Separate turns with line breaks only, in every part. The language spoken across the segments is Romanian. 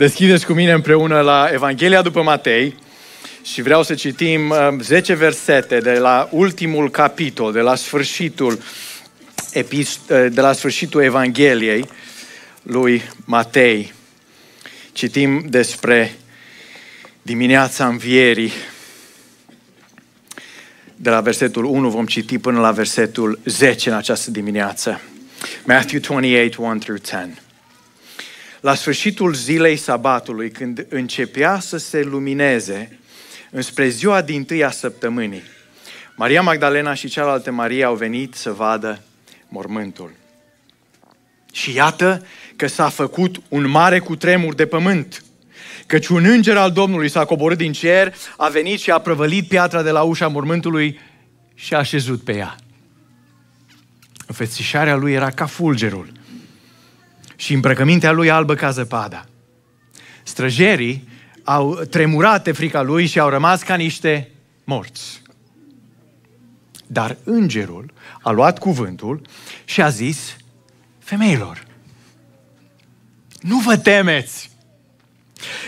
Deschideți cu mine împreună la Evanghelia după Matei și vreau să citim 10 uh, versete de la ultimul capitol, de la sfârșitul, uh, de la sfârșitul Evangheliei lui Matei. Citim despre dimineața învierii. De la versetul 1 vom citi până la versetul 10 în această dimineață. Matthew 28, 1 10. La sfârșitul zilei sabatului, când începea să se lumineze, înspre ziua din tâia săptămânii, Maria Magdalena și cealaltă Maria au venit să vadă mormântul. Și iată că s-a făcut un mare cutremur de pământ, căci un înger al Domnului s-a coborât din cer, a venit și a prăvălit piatra de la ușa mormântului și a așezut pe ea. Înfățișarea lui era ca fulgerul și îmbrăcămintea lui albă ca zăpada. Străjerii au tremurat de frica lui și au rămas ca niște morți. Dar îngerul a luat cuvântul și a zis femeilor, nu vă temeți,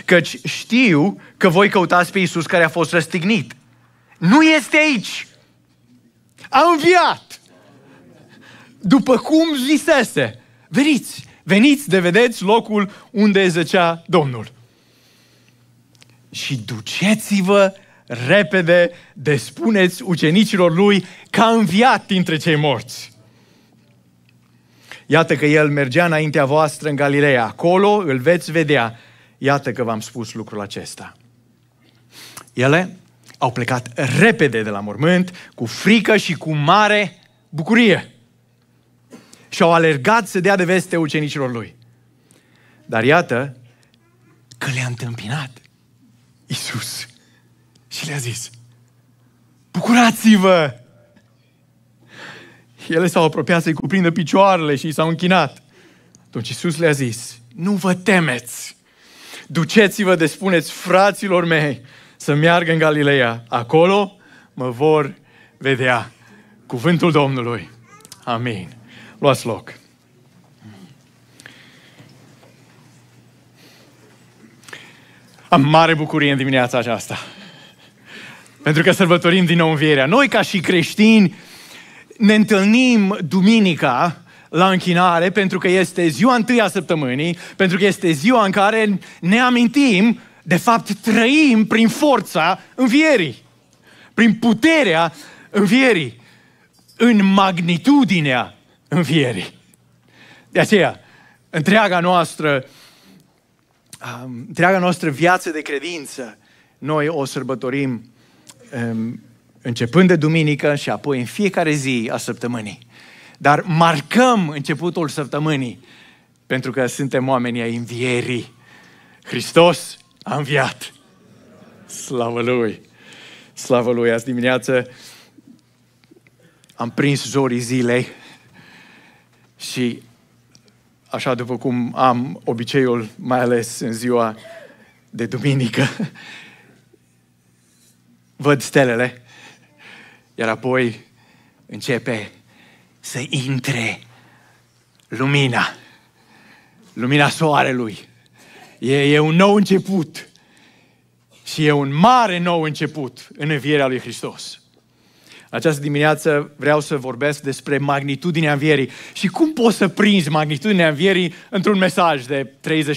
căci știu că voi căutați pe Iisus care a fost răstignit. Nu este aici! A înviat! După cum zisese, veniți, Veniți de vedeți locul unde zăcea Domnul. Și duceți-vă repede de spuneți ucenicilor lui că a înviat dintre cei morți. Iată că el mergea înaintea voastră în Galileea. Acolo îl veți vedea. Iată că v-am spus lucrul acesta. Ele au plecat repede de la mormânt, cu frică și cu mare bucurie și au alergat să dea de veste ucenicilor lui. Dar iată că le-a întâmpinat Isus și le-a zis, bucurați-vă! Ele s-au apropiat să-i cuprindă picioarele și i s-au închinat. Atunci Isus le-a zis, nu vă temeți! Duceți-vă de spuneți fraților mei să meargă în Galileea. Acolo mă vor vedea. Cuvântul Domnului. Amin. Luați loc. Am mare bucurie în dimineața aceasta. Pentru că sărbătorim din nou învierea. Noi, ca și creștini, ne întâlnim duminica la închinare pentru că este ziua a săptămânii, pentru că este ziua în care ne amintim, de fapt trăim prin forța învierii, prin puterea învierii, în magnitudinea învierii. De aceea, întreaga noastră, întreaga noastră viață de credință, noi o sărbătorim um, începând de duminică și apoi în fiecare zi a săptămânii. Dar marcăm începutul săptămânii pentru că suntem oameni ai învierii. Hristos a înviat. Slavă Lui! Slavă Lui! Azi dimineață am prins zorii zilei și așa după cum am obiceiul, mai ales în ziua de duminică, văd stelele, iar apoi începe să intre lumina, lumina soarelui. E, e un nou început și e un mare nou început în învierea lui Hristos această dimineață vreau să vorbesc despre magnitudinea învierii și cum poți să prinzi magnitudinea învierii într-un mesaj de 30-40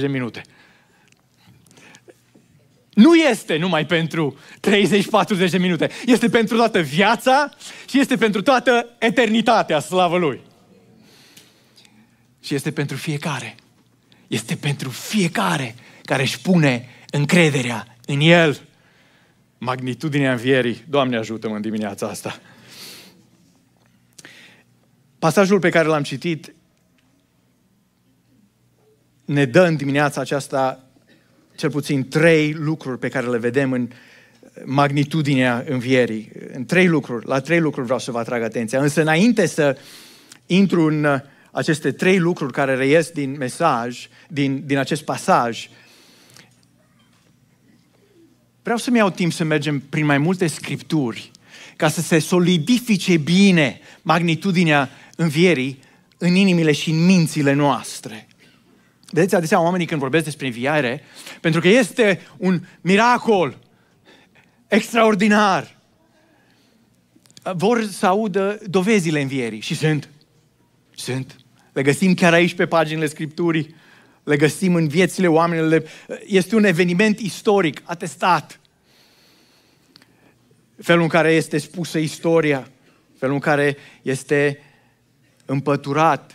de minute. Nu este numai pentru 30-40 de minute, este pentru toată viața și este pentru toată eternitatea, slavă Lui. Și este pentru fiecare. Este pentru fiecare care își pune încrederea în El magnitudinea învierii. Doamne ajută-mă în dimineața asta! Pasajul pe care l-am citit ne dă în dimineața aceasta cel puțin trei lucruri pe care le vedem în magnitudinea învierii. În trei lucruri, la trei lucruri vreau să vă atrag atenția. Însă înainte să intru în aceste trei lucruri care reies din mesaj, din, din acest pasaj, Vreau să-mi iau timp să mergem prin mai multe scripturi ca să se solidifice bine magnitudinea învierii în inimile și în mințile noastre. Vedeți, adesea oamenii când vorbesc despre înviare, pentru că este un miracol extraordinar, vor să audă dovezile învierii și sunt. Sunt. Le găsim chiar aici pe paginile Scripturii le găsim în viețile oamenilor. Este un eveniment istoric, atestat. Felul în care este spusă istoria, felul în care este împăturat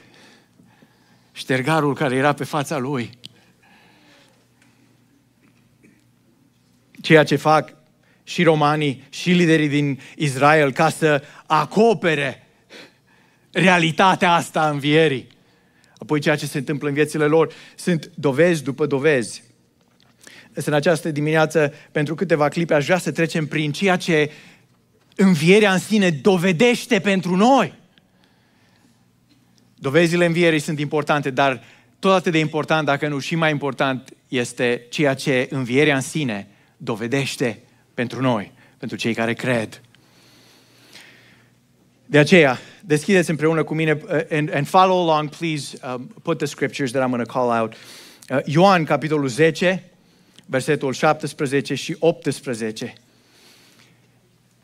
ștergarul care era pe fața lui. Ceea ce fac și romanii și liderii din Israel ca să acopere realitatea asta învierii. Apoi ceea ce se întâmplă în viețile lor sunt dovezi după dovezi. Însă în această dimineață, pentru câteva clipe, aș vrea să trecem prin ceea ce învierea în sine dovedește pentru noi. Dovezile învierii sunt importante, dar tot atât de important, dacă nu și mai important, este ceea ce învierea în sine dovedește pentru noi, pentru cei care cred. De aceea, deschideți împreună cu mine uh, and, and follow along, please um, put the scriptures that I'm going to call out. Uh, Ioan, capitolul 10, versetul 17 și 18.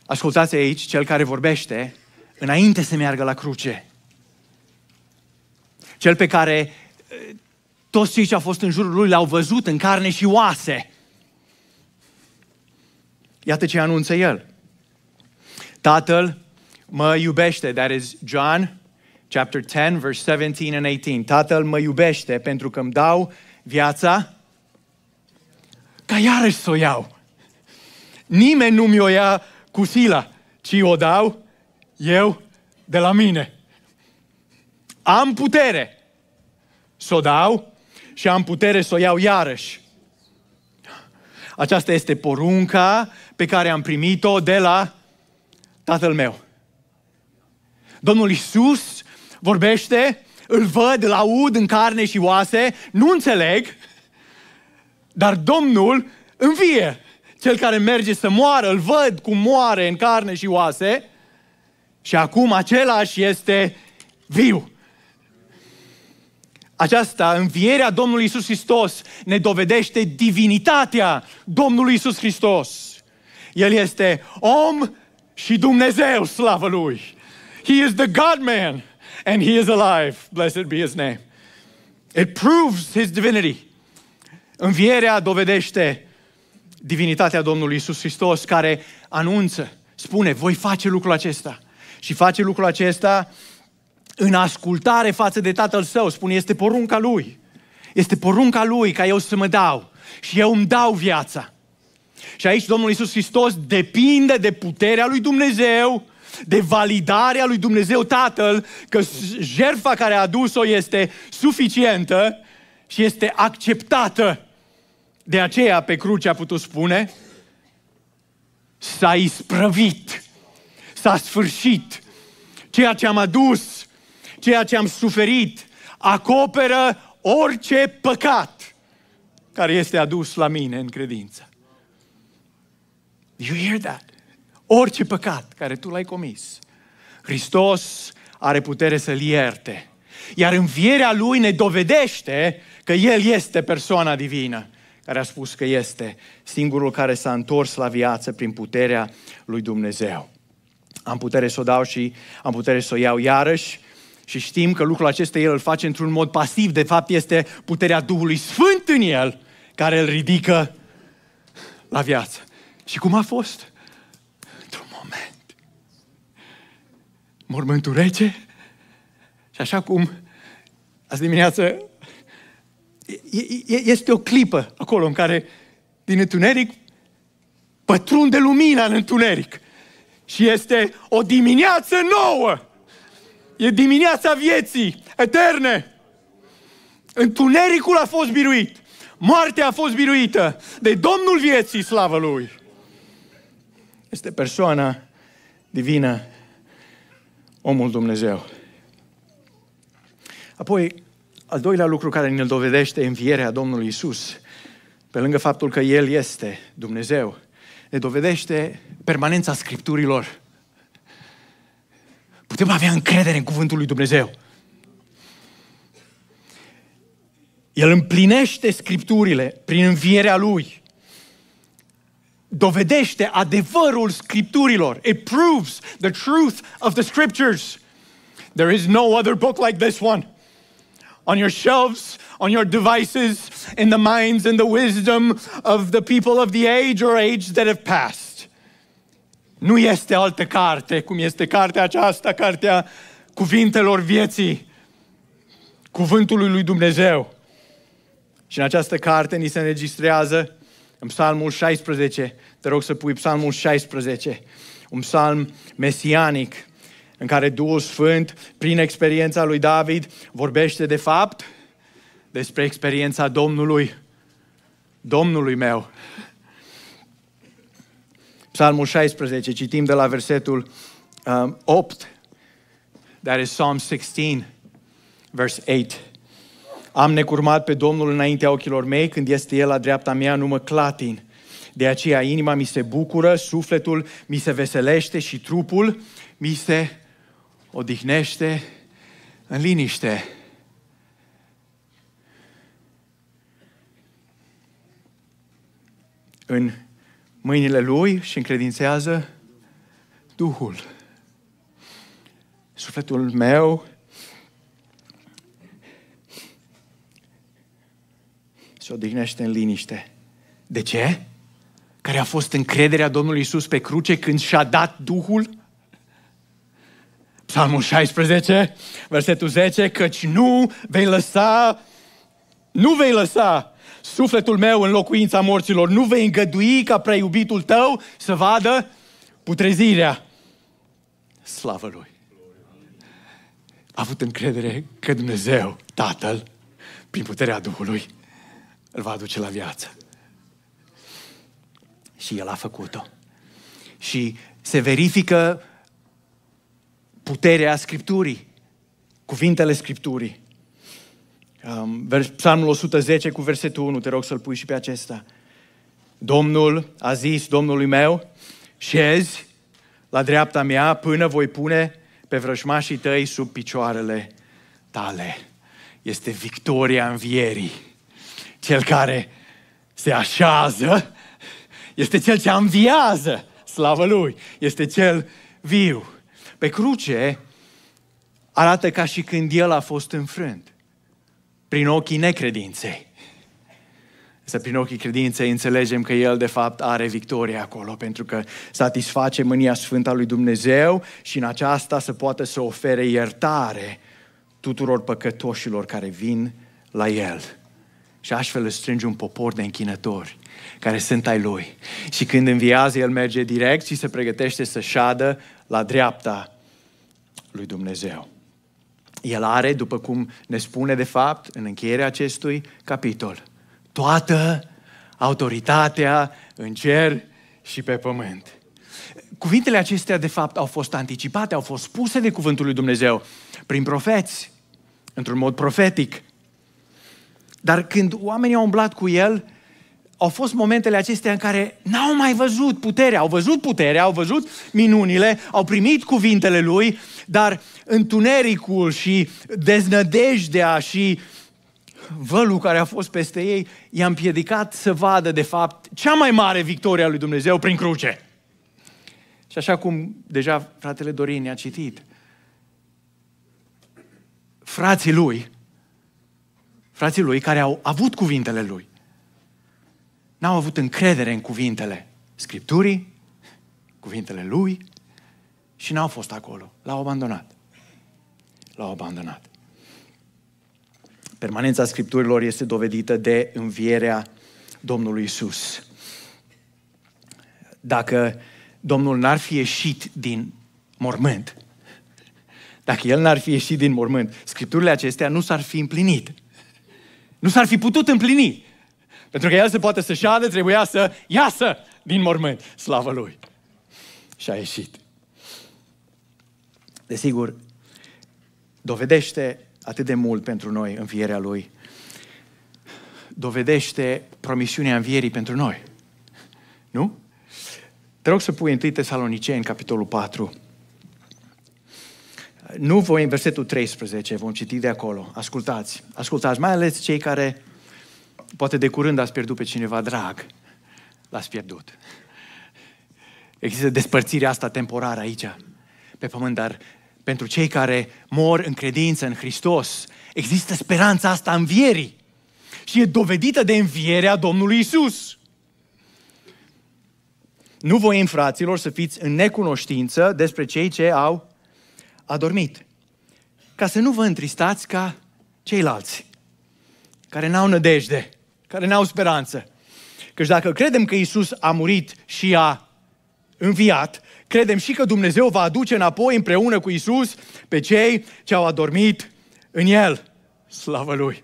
Ascultați aici cel care vorbește înainte să meargă la cruce. Cel pe care uh, toți cei ce au fost în jurul lui l-au văzut în carne și oase. Iată ce anunță el. Tatăl, mă iubește. That is John chapter 10, verse 17 and 18. Tatăl mă iubește pentru că îmi dau viața ca iarăși să o iau. Nimeni nu mi-o ia cu sila, ci o dau eu de la mine. Am putere să o dau și am putere să o iau iarăși. Aceasta este porunca pe care am primit-o de la Tatăl meu. Domnul Isus vorbește, îl văd, îl aud în carne și oase, nu înțeleg, dar Domnul învie. Cel care merge să moară, îl văd cum moare în carne și oase și acum același este viu. Aceasta, învierea Domnului Isus Hristos, ne dovedește divinitatea Domnului Isus Hristos. El este om și Dumnezeu, slavă Lui. He is the God man and he is alive. Blessed be his name. It proves his divinity. Învierea dovedește divinitatea Domnului Isus Hristos care anunță, spune, voi face lucrul acesta. Și face lucrul acesta în ascultare față de Tatăl Său. Spune, este porunca Lui. Este porunca Lui ca eu să mă dau. Și eu îmi dau viața. Și aici Domnul Isus Hristos depinde de puterea lui Dumnezeu de validarea lui Dumnezeu Tatăl că jertfa care a adus-o este suficientă și este acceptată. De aceea pe cruce a putut spune s-a isprăvit, s-a sfârșit. Ceea ce am adus, ceea ce am suferit, acoperă orice păcat care este adus la mine în credință. You hear that? orice păcat care tu l-ai comis, Hristos are putere să-l ierte. Iar învierea lui ne dovedește că el este persoana divină care a spus că este singurul care s-a întors la viață prin puterea lui Dumnezeu. Am putere să o dau și am putere să o iau iarăși și știm că lucrul acesta el îl face într-un mod pasiv. De fapt, este puterea Duhului Sfânt în el care îl ridică la viață. Și cum a fost? mormântul rece. Și așa cum azi dimineață este o clipă acolo în care din întuneric pătrunde lumina în întuneric. Și este o dimineață nouă. E dimineața vieții eterne. Întunericul a fost biruit. Moartea a fost biruită de Domnul vieții, slavă Lui. Este persoana divină omul Dumnezeu. Apoi, al doilea lucru care ne-l dovedește învierea Domnului Isus, pe lângă faptul că El este Dumnezeu, ne dovedește permanența Scripturilor. Putem avea încredere în Cuvântul lui Dumnezeu. El împlinește Scripturile prin învierea Lui dovedește adevărul scripturilor. It proves the truth of the scriptures. There is no other book like this one. On your shelves, on your devices, in the minds and the wisdom of the people of the age or age that have passed. Nu este altă carte cum este cartea aceasta, cartea cuvintelor vieții, cuvântului lui Dumnezeu. Și în această carte ni se înregistrează în psalmul 16, te rog să pui psalmul 16, un psalm mesianic în care Duhul Sfânt, prin experiența lui David, vorbește de fapt despre experiența Domnului, Domnului meu. Psalmul 16, citim de la versetul um, uh, 8, that is Psalm 16, verse 8. Am necurmat pe Domnul înaintea ochilor mei, când este El la dreapta mea, nu mă clatin. De aceea inima mi se bucură, sufletul mi se veselește și trupul mi se odihnește în liniște. În mâinile lui și încredințează Duhul. Sufletul meu se odihnește în liniște. De ce? Care a fost încrederea Domnului Isus pe cruce când și-a dat Duhul? Psalmul 16, versetul 10, căci nu vei lăsa, nu vei lăsa sufletul meu în locuința morților, nu vei îngădui ca prea iubitul tău să vadă putrezirea. Slavă Lui! A avut încredere că Dumnezeu, Tatăl, prin puterea Duhului, îl va aduce la viață. Și el a făcut-o. Și se verifică puterea Scripturii, cuvintele Scripturii. Um, psalmul 110 cu versetul 1, te rog să-l pui și pe acesta. Domnul a zis Domnului meu, șezi la dreapta mea până voi pune pe vrăjmașii tăi sub picioarele tale. Este victoria învierii cel care se așează este cel ce înviază, slavă lui, este cel viu. Pe cruce arată ca și când el a fost înfrânt prin ochii necredinței. Să prin ochii credinței înțelegem că El de fapt are victorie acolo, pentru că satisface mânia sfântă a lui Dumnezeu și în aceasta să poată să ofere iertare tuturor păcătoșilor care vin la El și astfel îți strânge un popor de închinători care sunt ai lui. Și când înviază, el merge direct și se pregătește să șadă la dreapta lui Dumnezeu. El are, după cum ne spune de fapt în încheierea acestui capitol, toată autoritatea în cer și pe pământ. Cuvintele acestea, de fapt, au fost anticipate, au fost spuse de Cuvântul lui Dumnezeu prin profeți, într-un mod profetic. Dar când oamenii au umblat cu el, au fost momentele acestea în care n-au mai văzut puterea. Au văzut puterea, au văzut minunile, au primit cuvintele lui, dar întunericul și deznădejdea și vălul care a fost peste ei i-a împiedicat să vadă, de fapt, cea mai mare victoria lui Dumnezeu prin cruce. Și așa cum deja fratele Dorin a citit, frații lui frații lui care au avut cuvintele lui, n-au avut încredere în cuvintele Scripturii, cuvintele lui și n-au fost acolo. L-au abandonat. L-au abandonat. Permanența Scripturilor este dovedită de învierea Domnului Isus. Dacă Domnul n-ar fi ieșit din mormânt, dacă El n-ar fi ieșit din mormânt, Scripturile acestea nu s-ar fi împlinit. Nu s-ar fi putut împlini. Pentru că el se poate să șade, trebuia să iasă din mormânt. Slavă lui! Și a ieșit. Desigur, dovedește atât de mult pentru noi învierea lui. Dovedește promisiunea învierii pentru noi. Nu? Te rog să pui 1 Tesaloniceni, capitolul 4, nu voi în versetul 13, vom citi de acolo. Ascultați, ascultați, mai ales cei care poate de curând ați pierdut pe cineva drag. L-ați pierdut. Există despărțirea asta temporară aici, pe pământ, dar pentru cei care mor în credință în Hristos, există speranța asta învierii. Și e dovedită de învierea Domnului Isus. Nu voi fraților, să fiți în necunoștință despre cei ce au adormit. Ca să nu vă întristați ca ceilalți care n-au nădejde, care n-au speranță. Căci dacă credem că Isus a murit și a înviat, credem și că Dumnezeu va aduce înapoi împreună cu Isus pe cei ce au adormit în El. Slavă Lui!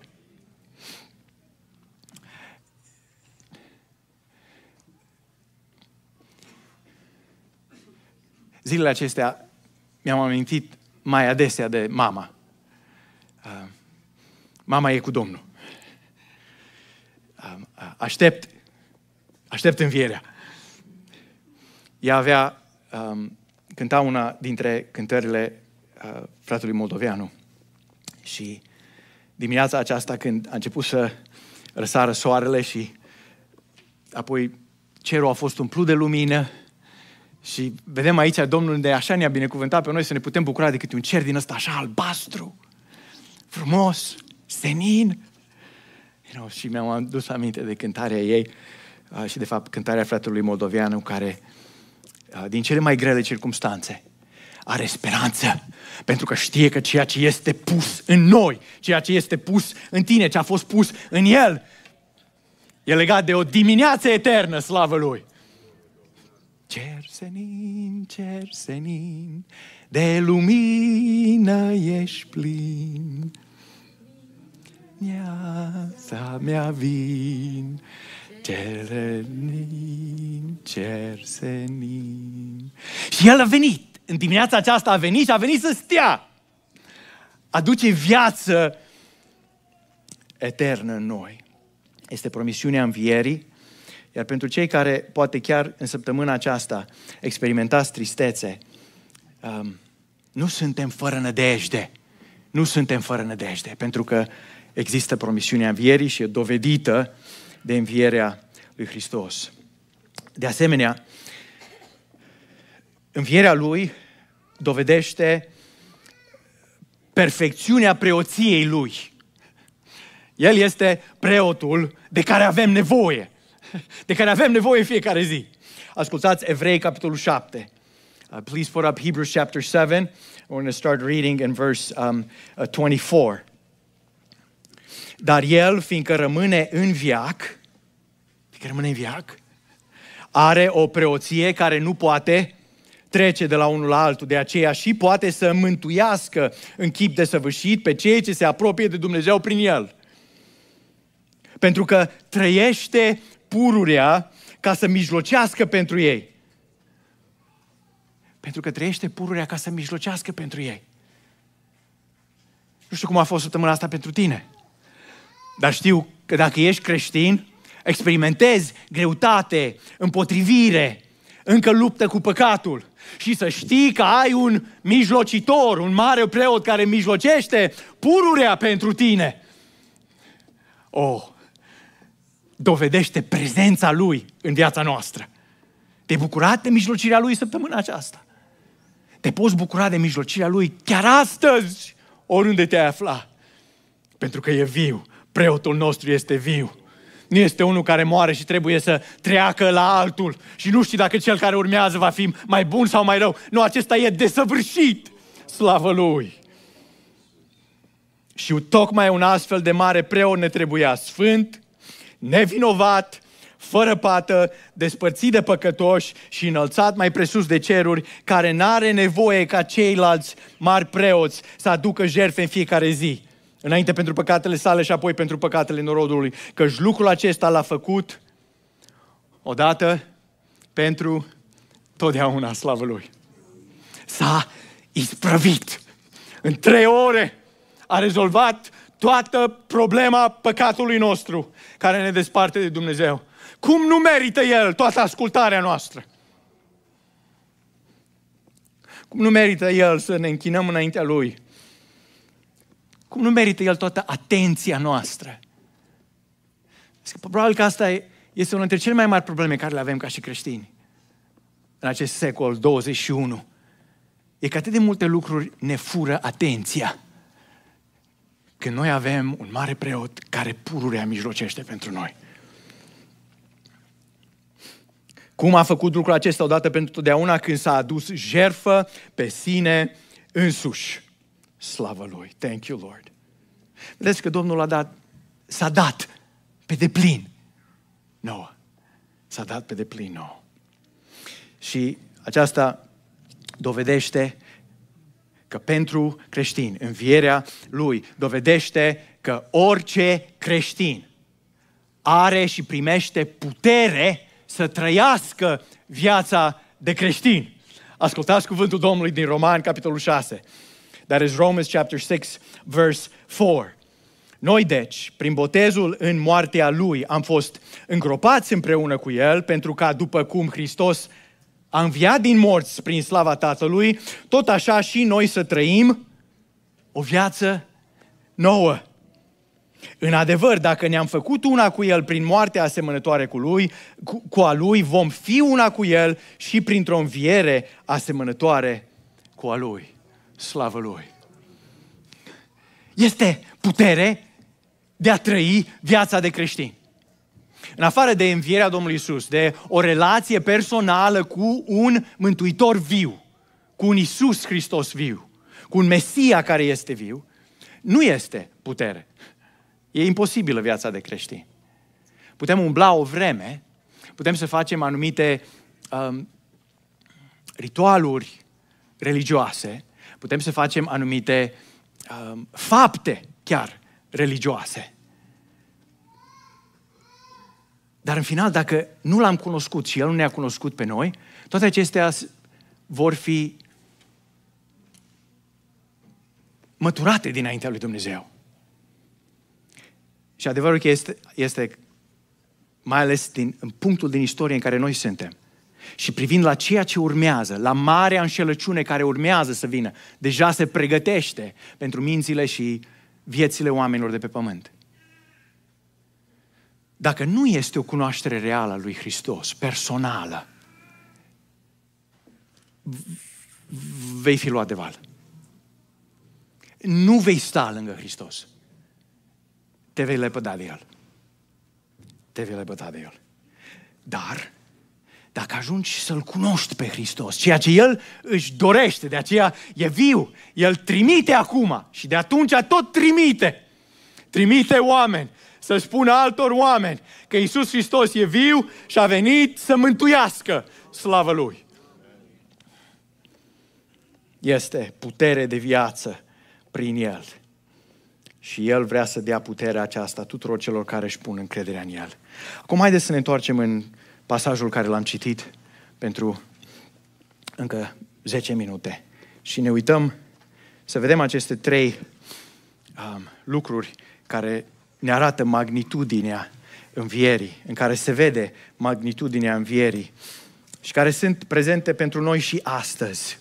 Zilele acestea mi-am amintit mai adesea de mama. Uh, mama e cu Domnul. Uh, uh, aștept, aștept învierea. Ea avea, um, cânta una dintre cântările fratelui Moldoveanu și dimineața aceasta când a început să răsară soarele și apoi cerul a fost umplut de lumină și vedem aici, Domnul de așa ne-a binecuvântat pe noi să ne putem bucura de câte un cer din ăsta așa albastru, frumos, senin. You și mi-am adus aminte de cântarea ei și de fapt cântarea fratelui în care din cele mai grele circumstanțe are speranță pentru că știe că ceea ce este pus în noi, ceea ce este pus în tine, ce a fost pus în el, e legat de o dimineață eternă, slavă Lui senin, cer senin, de lumină ești plin. Neața mea vin, cer senin, cer senin. Și El a venit, în dimineața aceasta a venit și a venit să stea. Aduce viață eternă în noi. Este promisiunea învierii, iar pentru cei care, poate chiar în săptămâna aceasta, experimentați tristețe, um, nu suntem fără nădejde. Nu suntem fără nădejde, pentru că există promisiunea învierii și e dovedită de învierea lui Hristos. De asemenea, învierea lui dovedește perfecțiunea preoției lui. El este preotul de care avem nevoie. de care avem nevoie fiecare zi. Ascultați Evrei, capitolul 7. Uh, please put up Hebrews chapter 7. We're going to start reading in verse um, uh, 24. Dar el, fiindcă rămâne în viac, fiindcă rămâne în viac, are o preoție care nu poate trece de la unul la altul, de aceea și poate să mântuiască în chip desăvârșit pe cei ce se apropie de Dumnezeu prin el. Pentru că trăiește pururea ca să mijlocească pentru ei. Pentru că trăiește pururea ca să mijlocească pentru ei. Nu știu cum a fost săptămâna asta pentru tine. Dar știu că dacă ești creștin, experimentezi greutate, împotrivire, încă luptă cu păcatul. Și să știi că ai un mijlocitor, un mare preot care mijlocește pururea pentru tine. Oh, dovedește prezența Lui în viața noastră. te bucurat de mijlocirea Lui săptămâna aceasta? Te poți bucura de mijlocirea Lui chiar astăzi, oriunde te-ai afla. Pentru că e viu. Preotul nostru este viu. Nu este unul care moare și trebuie să treacă la altul. Și nu știi dacă cel care urmează va fi mai bun sau mai rău. Nu, acesta e desăvârșit. Slavă Lui! Și tocmai un astfel de mare preot ne trebuia sfânt, nevinovat, fără pată, despărțit de păcătoși și înălțat mai presus de ceruri, care n-are nevoie ca ceilalți mari preoți să aducă jertfe în fiecare zi. Înainte pentru păcatele sale și apoi pentru păcatele norodului. Căci lucrul acesta l-a făcut odată pentru totdeauna slavă lui. S-a isprăvit. În trei ore a rezolvat toată problema păcatului nostru care ne desparte de Dumnezeu. Cum nu merită El toată ascultarea noastră? Cum nu merită El să ne închinăm înaintea Lui? Cum nu merită El toată atenția noastră? Probabil că asta este una dintre cele mai mari probleme care le avem ca și creștini în acest secol 21. E că atât de multe lucruri ne fură atenția când noi avem un mare preot care pururea mijlocește pentru noi. Cum a făcut lucrul acesta odată pentru totdeauna când s-a adus jerfă pe sine însuși. Slavă Lui! Thank you, Lord! Vedeți că Domnul a dat, s-a dat pe deplin nouă. S-a dat pe deplin nouă. Și aceasta dovedește că pentru creștin învierea lui dovedește că orice creștin are și primește putere să trăiască viața de creștin. Ascultați cuvântul Domnului din Roman, capitolul 6. That is Romans chapter 6, verse 4. Noi deci, prin botezul în moartea Lui, am fost îngropați împreună cu El, pentru ca după cum Hristos a înviat din morți prin slava Tatălui, tot așa și noi să trăim o viață nouă. În adevăr, dacă ne-am făcut una cu El prin moartea asemănătoare cu, lui, cu, cu a Lui, vom fi una cu El și printr-o înviere asemănătoare cu a Lui. Slavă Lui! Este putere de a trăi viața de creștin. În afară de învierea Domnului Isus, de o relație personală cu un mântuitor viu, cu un Isus Hristos viu, cu un Mesia care este viu, nu este putere. E imposibilă viața de creștin. Putem umbla o vreme, putem să facem anumite um, ritualuri religioase, putem să facem anumite um, fapte chiar religioase. Dar în final, dacă nu l-am cunoscut și el nu ne-a cunoscut pe noi, toate acestea vor fi măturate dinaintea lui Dumnezeu. Și adevărul este, este mai ales din, în punctul din istorie în care noi suntem. Și privind la ceea ce urmează, la marea înșelăciune care urmează să vină, deja se pregătește pentru mințile și viețile oamenilor de pe pământ. Dacă nu este o cunoaștere reală a lui Hristos, personală, vei fi luat de val. Nu vei sta lângă Hristos. Te vei lepăda de El. Te vei lepăda de El. Dar, dacă ajungi să-L cunoști pe Hristos, ceea ce El își dorește, de aceea e viu, El trimite acum și de atunci tot trimite. Trimite oameni să spună altor oameni că Isus Hristos e viu și a venit să mântuiască slavă Lui. Este putere de viață prin El. Și El vrea să dea puterea aceasta tuturor celor care își pun încrederea în El. Acum haideți să ne întoarcem în pasajul care l-am citit pentru încă 10 minute. Și ne uităm să vedem aceste trei um, lucruri care ne arată magnitudinea învierii, în care se vede magnitudinea învierii și care sunt prezente pentru noi și astăzi.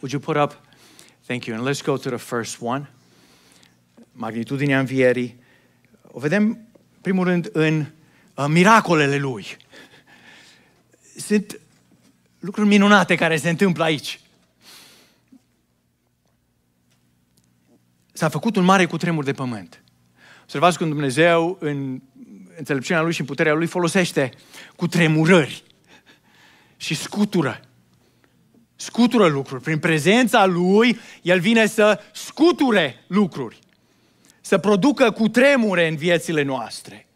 Would you put up? Thank you. And let's go to the first one. Magnitudinea învierii. O vedem, primul rând, în uh, miracolele lui. Sunt lucruri minunate care se întâmplă aici. S-a făcut un mare cutremur de pământ. Observați cum Dumnezeu, în înțelepciunea Lui și în puterea Lui, folosește cu tremurări și scutură. Scutură lucruri. Prin prezența Lui, El vine să scuture lucruri. Să producă cu tremure în viețile noastre.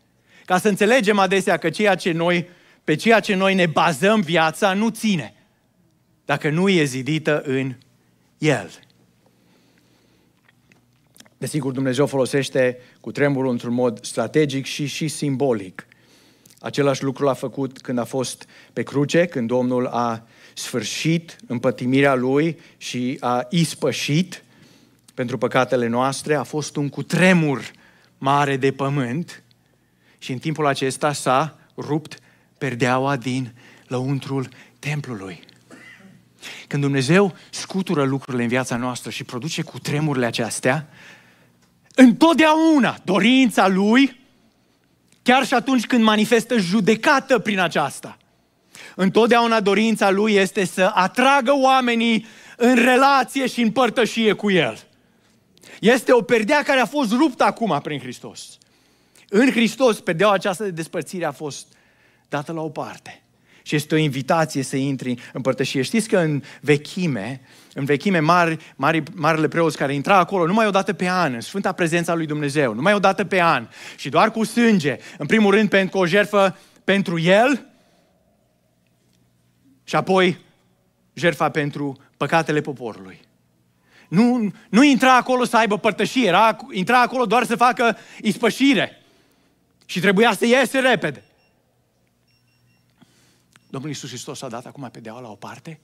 Ca să înțelegem adesea că ceea ce noi, pe ceea ce noi ne bazăm viața nu ține. Dacă nu e zidită în El. Desigur, Dumnezeu folosește cu tremurul într-un mod strategic și și simbolic. Același lucru l-a făcut când a fost pe cruce, când Domnul a sfârșit împătimirea lui și a ispășit pentru păcatele noastre, a fost un cutremur mare de pământ și în timpul acesta s-a rupt perdeaua din lăuntrul templului. Când Dumnezeu scutură lucrurile în viața noastră și produce cutremurile acestea, Întotdeauna dorința lui, chiar și atunci când manifestă judecată prin aceasta, întotdeauna dorința lui este să atragă oamenii în relație și în părtășie cu el. Este o perdea care a fost ruptă acum prin Hristos. În Hristos, perdeaua aceasta de despărțire a fost dată la o parte. Și este o invitație să intri în părtășie. Știți că în vechime, în vechime, mari, mari, marele preoți care intra acolo numai o dată pe an, în Sfânta Prezența lui Dumnezeu, numai o dată pe an și doar cu sânge, în primul rând pentru o jertfă pentru el și apoi jertfa pentru păcatele poporului. Nu, nu intra acolo să aibă părtășie, era, intra acolo doar să facă ispășire și trebuia să iese repede. Domnul Iisus Hristos a dat acum pe deaua la o parte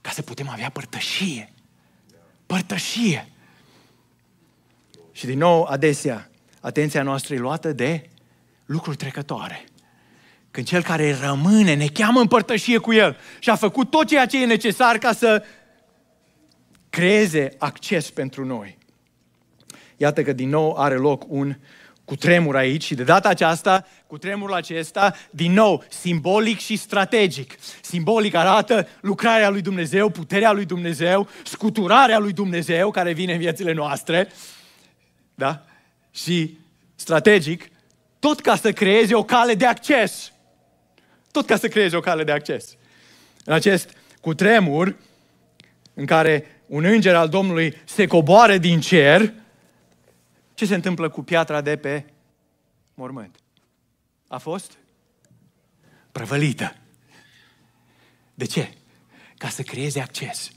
ca să putem avea părtășie. Părtășie! Și din nou, adesea, atenția noastră e luată de lucruri trecătoare. Când cel care rămâne ne cheamă în părtășie cu el și a făcut tot ceea ce e necesar ca să creeze acces pentru noi. Iată că din nou are loc un cu tremur aici și de data aceasta, cu tremurul acesta, din nou, simbolic și strategic. Simbolic arată lucrarea lui Dumnezeu, puterea lui Dumnezeu, scuturarea lui Dumnezeu care vine în viețile noastre. Da? Și strategic, tot ca să creeze o cale de acces. Tot ca să creeze o cale de acces. În acest tremur în care un înger al Domnului se coboare din cer, ce se întâmplă cu piatra de pe mormânt? A fost prăvălită. De ce? Ca să creeze acces.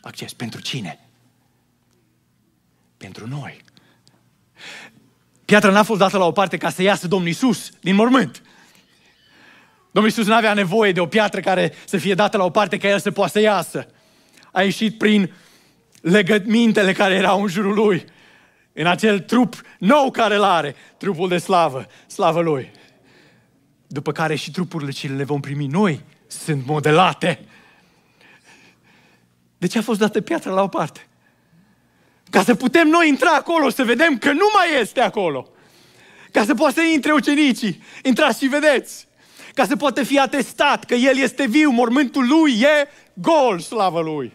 Acces pentru cine? Pentru noi. Piatra n-a fost dată la o parte ca să iasă Domnul Isus din mormânt. Domnul Isus nu avea nevoie de o piatră care să fie dată la o parte ca el să poată să iasă. A ieșit prin legămintele care erau în jurul lui în acel trup nou care îl are, trupul de slavă, slavă Lui. După care și trupurile ce le vom primi noi sunt modelate. De ce a fost dată piatra la o parte? Ca să putem noi intra acolo, să vedem că nu mai este acolo. Ca să poată să intre ucenicii. Intrați și vedeți. Ca să poată fi atestat că El este viu, mormântul Lui e gol, slavă Lui.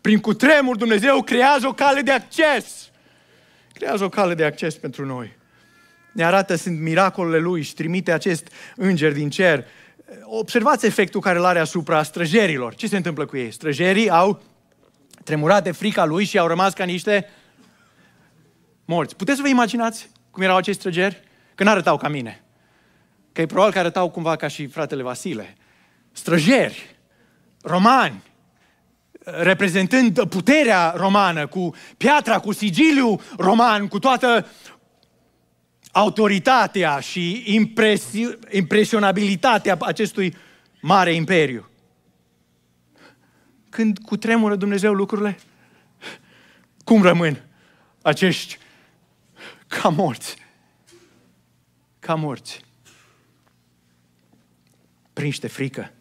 Prin cutremur Dumnezeu creează o cale de acces creează o cale de acces pentru noi. Ne arată, sunt miracolele Lui și trimite acest înger din cer. Observați efectul care îl are asupra străjerilor. Ce se întâmplă cu ei? Străjerii au tremurat de frica Lui și au rămas ca niște morți. Puteți să vă imaginați cum erau acești străgeri? Că n-arătau ca mine. Că e probabil că arătau cumva ca și fratele Vasile. Străjeri, romani, reprezentând puterea romană, cu piatra, cu sigiliu roman, cu toată autoritatea și impresi- impresionabilitatea acestui mare imperiu. Când cu tremură Dumnezeu lucrurile, cum rămân acești ca morți? Ca morți. Prinși de frică.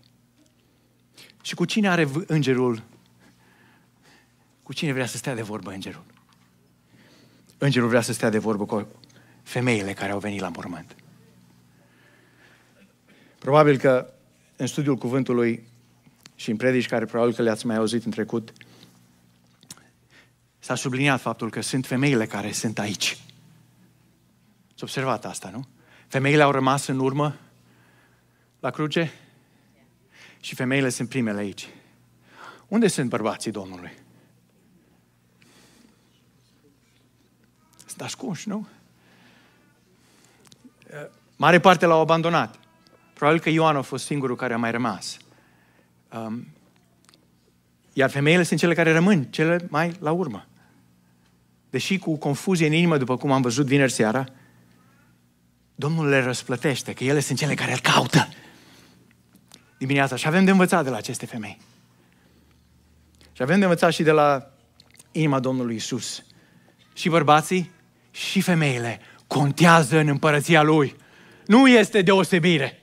Și cu cine are îngerul cu cine vrea să stea de vorbă îngerul? Îngerul vrea să stea de vorbă cu femeile care au venit la mormânt. Probabil că în studiul cuvântului și în predici care probabil că le-ați mai auzit în trecut, s-a subliniat faptul că sunt femeile care sunt aici. Ați observat asta, nu? Femeile au rămas în urmă la cruce și femeile sunt primele aici. Unde sunt bărbații Domnului? sunt ascunși, nu? Eh, mare parte l-au abandonat. Probabil că Ioan a fost singurul care a mai rămas. Um, iar femeile sunt cele care rămân, cele mai la urmă. Deși cu confuzie în inimă, după cum am văzut vineri seara, Domnul le răsplătește, că ele sunt cele care îl caută dimineața. Și avem de învățat de la aceste femei. Și avem de învățat și de la inima Domnului Isus. Și bărbații, și femeile contează în împărăția Lui. Nu este deosebire.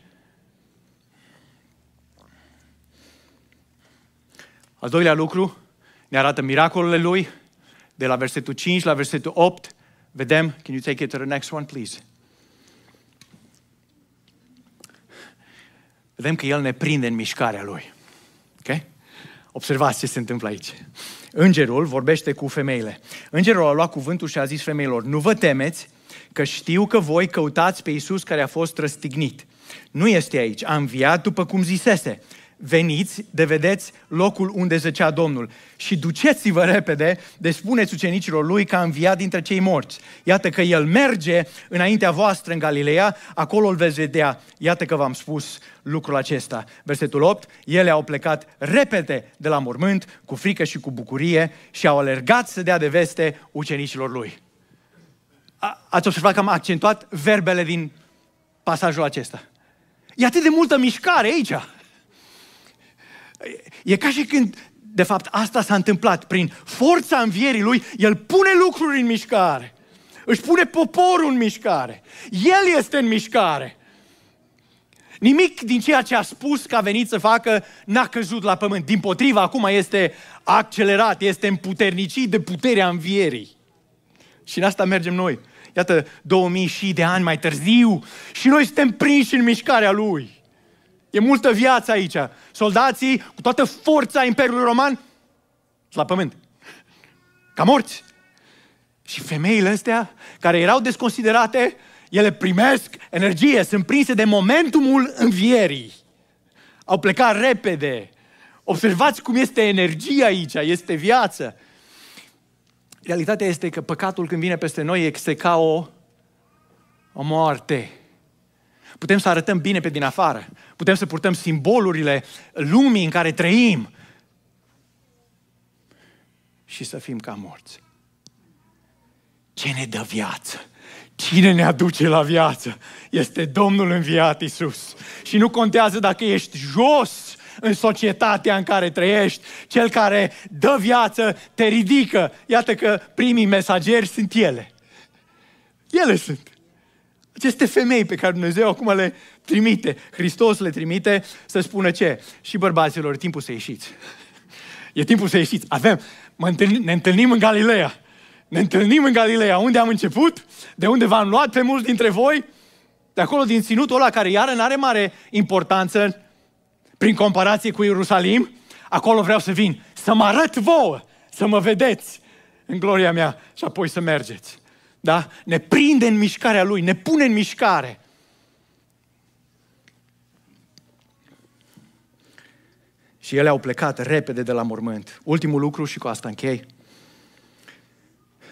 Al doilea lucru ne arată miracolele Lui. De la versetul 5 la versetul 8 vedem, can you take it to the next one, please? Vedem că El ne prinde în mișcarea Lui. Ok? Observați ce se întâmplă aici îngerul vorbește cu femeile. Îngerul a luat cuvântul și a zis femeilor, nu vă temeți, că știu că voi căutați pe Iisus care a fost răstignit. Nu este aici, a înviat după cum zisese veniți de vedeți locul unde zăcea Domnul și duceți-vă repede de deci spuneți ucenicilor lui că a înviat dintre cei morți. Iată că el merge înaintea voastră în Galileea, acolo îl veți vedea. Iată că v-am spus lucrul acesta. Versetul 8, ele au plecat repede de la mormânt cu frică și cu bucurie și au alergat să dea de veste ucenicilor lui. A, ați observat că am accentuat verbele din pasajul acesta. E atât de multă mișcare aici. E ca și când, de fapt, asta s-a întâmplat. Prin forța învierii lui, el pune lucruri în mișcare. Își pune poporul în mișcare. El este în mișcare. Nimic din ceea ce a spus că a venit să facă n-a căzut la pământ. Din potriva, acum este accelerat, este împuternicit de puterea învierii. Și în asta mergem noi. Iată, 2000 și de ani mai târziu și noi suntem prinși în mișcarea Lui. E multă viață aici. Soldații, cu toată forța Imperiului Roman, la pământ. Ca morți. Și femeile astea, care erau desconsiderate, ele primesc energie, sunt prinse de momentumul învierii. Au plecat repede. Observați cum este energia aici, este viață. Realitatea este că păcatul când vine peste noi este ca o, o moarte. Putem să arătăm bine pe din afară. Putem să purtăm simbolurile lumii în care trăim. Și să fim ca morți. Ce ne dă viață? Cine ne aduce la viață? Este Domnul înviat Isus. Și nu contează dacă ești jos în societatea în care trăiești, cel care dă viață te ridică. Iată că primii mesageri sunt ele. Ele sunt. Aceste femei pe care Dumnezeu acum le trimite, Hristos le trimite să spună ce? Și bărbaților, e timpul să ieșiți. E timpul să ieșiți. Avem, mă întâlni, ne întâlnim în Galileea. Ne întâlnim în Galileea. Unde am început? De unde v-am luat pe mulți dintre voi? De acolo, din ținutul ăla, care iară nu are mare importanță prin comparație cu Ierusalim, acolo vreau să vin, să mă arăt vouă, să mă vedeți în gloria mea și apoi să mergeți. Da? Ne prinde în mișcarea Lui, ne pune în mișcare. Și ele au plecat repede de la mormânt. Ultimul lucru și cu asta închei.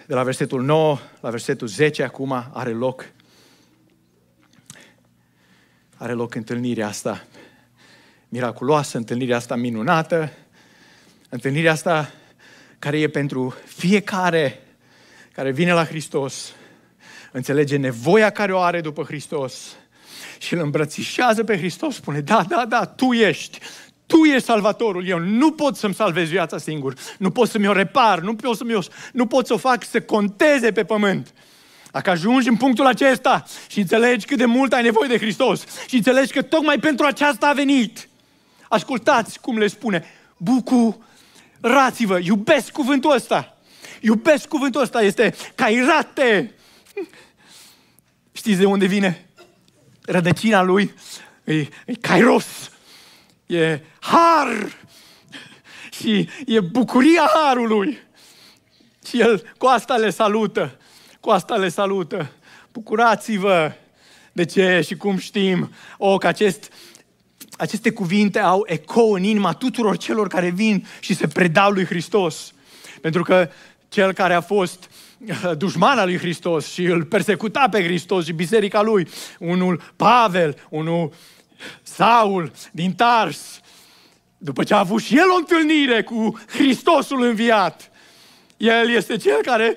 De la versetul 9 la versetul 10 acum are loc are loc întâlnirea asta miraculoasă, întâlnirea asta minunată, întâlnirea asta care e pentru fiecare care vine la Hristos, înțelege nevoia care o are după Hristos și îl îmbrățișează pe Hristos, spune, da, da, da, tu ești, tu ești salvatorul, eu nu pot să-mi salvez viața singur, nu pot să-mi o repar, nu pot, să-mi o, nu pot să o fac să conteze pe pământ. Dacă ajungi în punctul acesta și înțelegi cât de mult ai nevoie de Hristos și înțelegi că tocmai pentru aceasta a venit, ascultați cum le spune, bucu, rați-vă, iubesc cuvântul ăsta. Iubesc cuvântul ăsta, este cairate. Știți de unde vine? Rădăcina lui e, e cairos. e har și e bucuria harului. Și el cu asta le salută, cu asta le salută. Bucurați-vă de ce și cum știm. O, oh, că acest aceste cuvinte au eco în inima tuturor celor care vin și se predau lui Hristos. Pentru că cel care a fost eh, dușman al lui Hristos și îl persecuta pe Hristos și biserica lui, unul Pavel, unul Saul din Tars, după ce a avut și el o întâlnire cu Hristosul înviat, el este cel care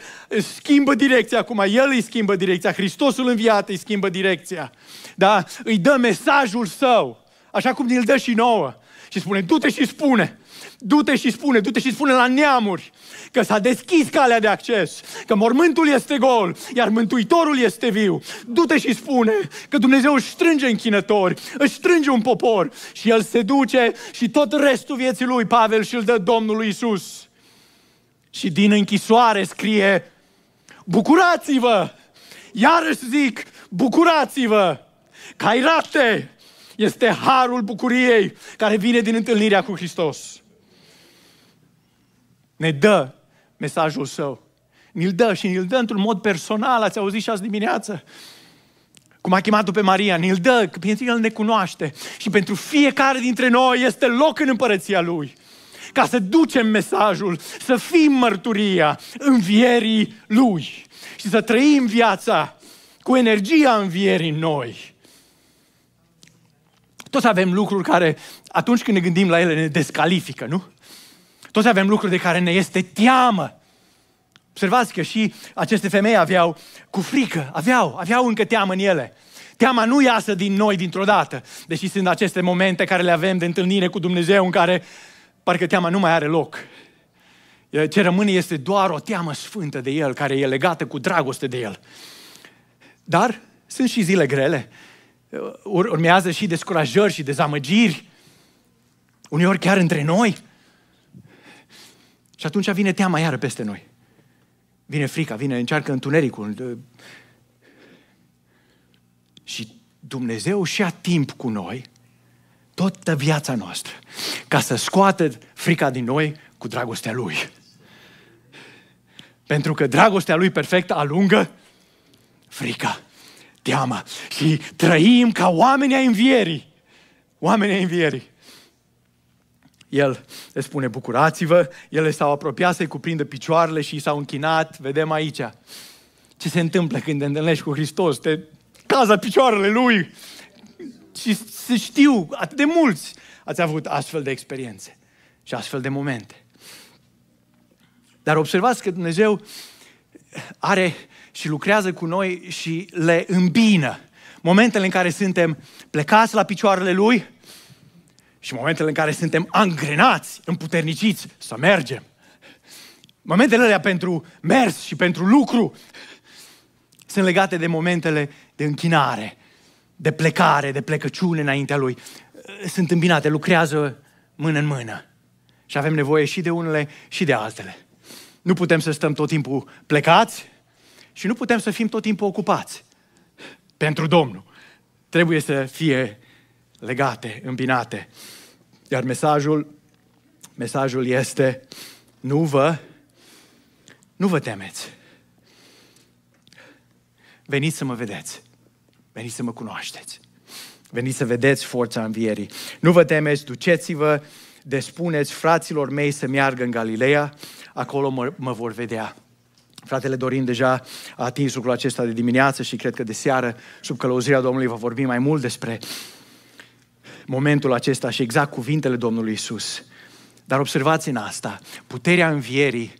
schimbă direcția acum, el îi schimbă direcția, Hristosul înviat îi schimbă direcția, da? îi dă mesajul său, așa cum îl dă și nouă. Și spune, du-te și spune, Du-te și spune, du-te și spune la neamuri că s-a deschis calea de acces, că mormântul este gol, iar mântuitorul este viu. Du-te și spune că Dumnezeu își strânge închinători, își strânge un popor și el se duce și tot restul vieții lui Pavel și-l dă Domnului Isus. Și din închisoare scrie, bucurați-vă! Iarăși zic, bucurați-vă! Cairate este harul bucuriei care vine din întâlnirea cu Hristos ne dă mesajul său. Ni-l dă și ni-l dă într-un mod personal, ați auzit și azi dimineață. Cum a chemat-o pe Maria, ni-l dă, că pentru el ne cunoaște. Și pentru fiecare dintre noi este loc în împărăția lui. Ca să ducem mesajul, să fim mărturia învierii lui. Și să trăim viața cu energia învierii noi. Toți avem lucruri care, atunci când ne gândim la ele, ne descalifică, nu? Toți avem lucruri de care ne este teamă. Observați că și aceste femei aveau cu frică, aveau, aveau încă teamă în ele. Teama nu iasă din noi dintr-o dată, deși sunt aceste momente care le avem de întâlnire cu Dumnezeu în care parcă teama nu mai are loc. Ce rămâne este doar o teamă sfântă de El, care e legată cu dragoste de El. Dar sunt și zile grele. Urmează și descurajări și dezamăgiri. Uneori chiar între noi. Și atunci vine teama iară peste noi. Vine frica, vine, încearcă întunericul. Și Dumnezeu și a timp cu noi, toată viața noastră, ca să scoată frica din noi cu dragostea Lui. Pentru că dragostea Lui perfectă alungă frica, teama. Și trăim ca oameni ai învierii. Oameni ai învierii. El le spune, bucurați-vă, ele s-au apropiat să-i cuprindă picioarele și s-au închinat, vedem aici. Ce se întâmplă când te întâlnești cu Hristos? Te caza picioarele Lui și se știu atât de mulți ați avut astfel de experiențe și astfel de momente. Dar observați că Dumnezeu are și lucrează cu noi și le îmbină. Momentele în care suntem plecați la picioarele Lui, și momentele în care suntem angrenați, împuterniciți să mergem. Momentele alea pentru mers și pentru lucru sunt legate de momentele de închinare, de plecare, de plecăciune înaintea Lui. Sunt îmbinate, lucrează mână în mână. Și avem nevoie și de unele și de altele. Nu putem să stăm tot timpul plecați și nu putem să fim tot timpul ocupați pentru Domnul. Trebuie să fie legate, împinate. Iar mesajul, mesajul este, nu vă, nu vă temeți. Veniți să mă vedeți. Veniți să mă cunoașteți. Veniți să vedeți forța învierii. Nu vă temeți, duceți-vă, despuneți fraților mei să meargă în Galileea, acolo mă, mă vor vedea. Fratele Dorin deja a atins lucrul acesta de dimineață și cred că de seară, sub călăuzirea Domnului, va vorbi mai mult despre momentul acesta și exact cuvintele Domnului Isus. Dar observați în asta, puterea învierii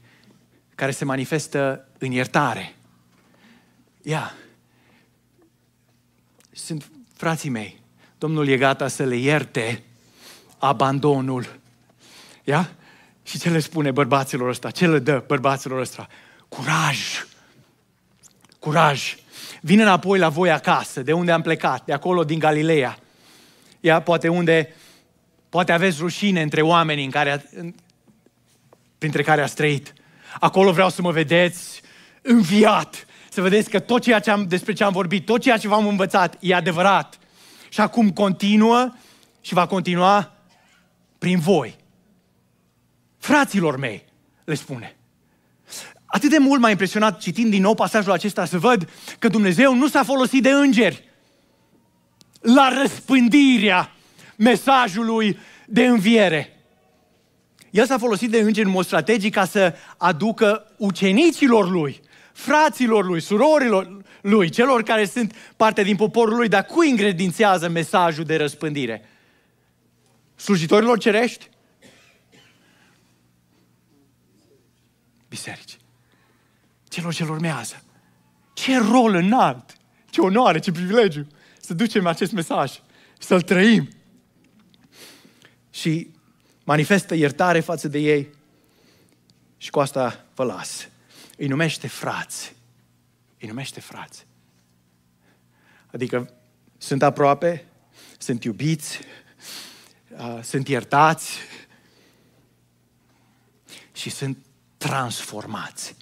care se manifestă în iertare. Ia, sunt frații mei, Domnul e gata să le ierte abandonul. Ia? Și ce le spune bărbaților ăsta? Ce le dă bărbaților ăsta? Curaj! Curaj! Vin înapoi la voi acasă, de unde am plecat, de acolo din Galileea. Ia, poate unde, poate aveți rușine între oamenii în care, în, printre care ați trăit. Acolo vreau să mă vedeți înviat, să vedeți că tot ceea ce am, despre ce am vorbit, tot ceea ce v-am învățat e adevărat. Și acum continuă și va continua prin voi. Fraților mei, le spune. Atât de mult m-a impresionat citind din nou pasajul acesta să văd că Dumnezeu nu s-a folosit de îngeri la răspândirea mesajului de înviere. El s-a folosit de înger în mod strategic ca să aducă ucenicilor lui, fraților lui, surorilor lui, celor care sunt parte din poporul lui, dar cui ingredințează mesajul de răspândire? Slujitorilor cerești? Biserici. Celor ce urmează. Ce rol înalt, ce onoare, ce privilegiu să ducem acest mesaj, să-l trăim. Și manifestă iertare față de ei și cu asta vă las. Îi numește frați. Îi numește frați. Adică sunt aproape, sunt iubiți, sunt iertați și sunt transformați.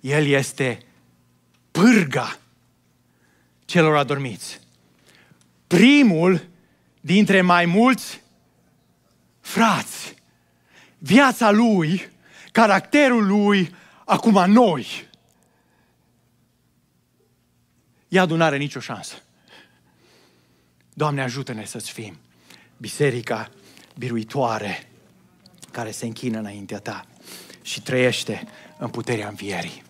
El este pârga celor adormiți. Primul dintre mai mulți frați. Viața lui, caracterul lui, acum noi. Iadul nu are nicio șansă. Doamne, ajută-ne să-ți fim biserica biruitoare care se închină înaintea Ta și trăiește în puterea învierii.